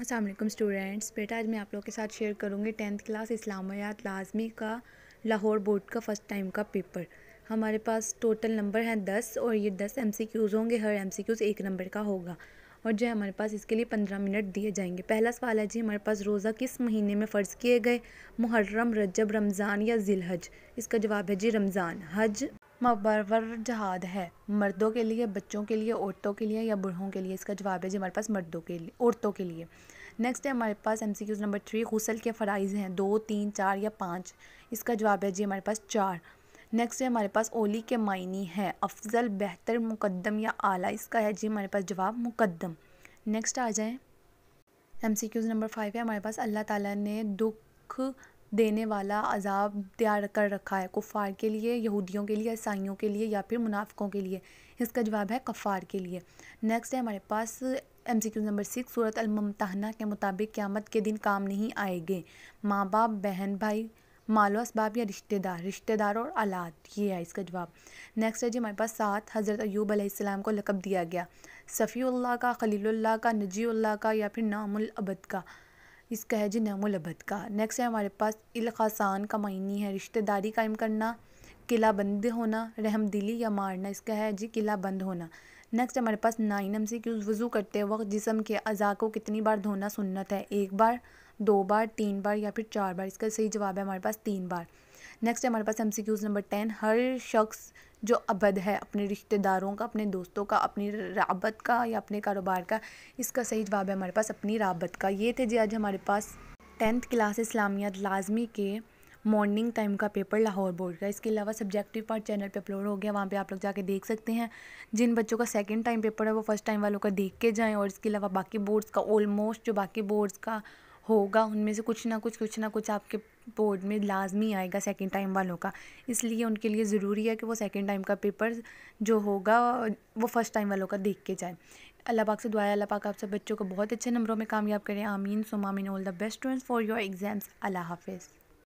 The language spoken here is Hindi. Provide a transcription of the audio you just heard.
असल स्टूडेंट्स बेटा आज मैं आप लोग के साथ शेयर करूँगी टेंथ क्लास इस्लामियात लाजमी का लाहौर बोर्ड का फ़र्स्ट टाइम का पेपर हमारे पास टोटल नंबर हैं दस और ये दस एम सी क्यूज़ होंगे हर एम सी क्यूज़ एक नंबर का होगा और जो है हमारे पास इसके लिए पंद्रह मिनट दिए जाएंगे पहला सवाल है जी हमारे पास रोज़ा किस महीने में फ़र्ज़ किए गए मुहर्रम रजब रमज़ान या जिलहज इसका जवाब है जी रमज़ान हज मबरवर जहाद है मर्दों के लिए बच्चों के लिए औरतों के लिए या बूढ़ों के लिए इसका जवाब है जी हमारे पास मर्दों के लिए औरतों के लिए नेक्स्ट है हमारे पास M C Qs number three गसल के फ़राइज़ हैं दो तीन चार या पाँच इसका जवाब है जी हमारे पास चार नेक्स्ट है हमारे पास ओली के मायनी है अफजल बेहतर मुकदम या आला इसका है जी हमारे पास जवाब मुकदम नेक्स्ट आ जाएँ M C Qs number five है हमारे पास अल्लाह ताला ने दुख देने वाला अजाब तैयार कर रखा है कुफ़ार के लिए यहूदियों के लिए ईसाइयों के लिए या फिर मुनाफ़ों के लिए इसका जवाब है कफ़ार के लिए नेक्स्ट है हमारे पास M C Qs number six सूरत अलमताना के मुताबिक क़्यामत के दिन काम नहीं आएंगे माँ बाप बहन भाई मालो इसबाब या रिश्तेदार रिश्तेदार और आलात ये है इसका जवाब नेक्स्ट है जी हमारे पास सात हज़रत अयूब को लकब दिया गया सफ़ील्ला का खलील्ला का नजील्ला का या फिर नामुलअबद का इसका है जी नामुलअबद का नेक्स्ट है हमारे पास इलखासान का मायनी है रिश्तेदारी कायम करना किला बंद होना रहमदिली या मारना इसका है जी किला बंद होना नेक्स्ट हमारे पास नाइन एम सी क्यूज़ वज़ू करते वक्त जिसम के अज़ा को कितनी बार धोना सुन्नत है एक बार दो बार तीन बार या फिर चार बार इसका सही जवाब है हमारे पास तीन बार नेक्स्ट हमारे पास M C Qs number ten हर शख्स जो अबद है अपने रिश्तेदारों का अपने दोस्तों का अपनी राबत का या अपने कारोबार का इसका सही जवाब है हमारे पास अपनी राबत का ये थे जी आज हमारे पास टेंथ क्लास इस्लामियात लाजमी के मॉर्निंग टाइम का पेपर लाहौर बोर्ड का इसके अलावा सब्जेक्टिव पार्ट चैनल पे अपलोड हो गया वहाँ पे आप लोग जाके देख सकते हैं जिन बच्चों का सेकंड टाइम पेपर है वो फर्स्ट टाइम वालों का देख के जाएं और इसके अलावा बाकी बोर्ड्स का ऑलमोस्ट जो बाकी बोर्ड्स का होगा उनमें से कुछ ना कुछ कुछ ना कुछ आपके बोर्ड में लाजमी आएगा सेकेंड टाइम वालों का इसलिए उनके लिए ज़रूरी है कि वो सेकेंड टाइम का पेपर जो होगा वो फ़र्स्ट टाइम वालों का देख के जाएँ अल्लाह पाक से दुआ अल्लाह पाक आप सब बच्चों को बहुत अच्छे नंबरों में कामयाब करें आमीन सुमामीन all the best students for your exams अल्लाह हाफिज़